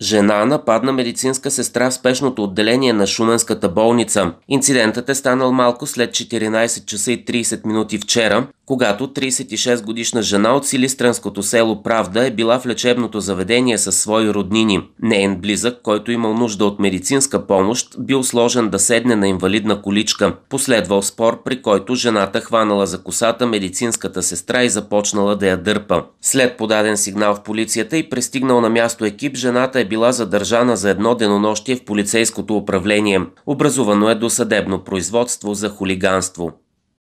Жена нападна медицинска сестра в спешното отделение на Шуменската болница. Инцидентът е станал малко след 14 часа и 30 минути вчера, когато 36-годишна жена от силистранското село Правда е била в лечебното заведение със свои роднини. Нейн близък, който имал нужда от медицинска помощ, бил сложен да седне на инвалидна количка. Последвал спор, при който жената хванала за косата медицинската сестра и започнала да я дърпа. След подаден сигнал в полицията и пристигнал на място екип, жената е била задържана за едно денонощие в полицейското управление. Образувано е досъдебно производство за хулиганство.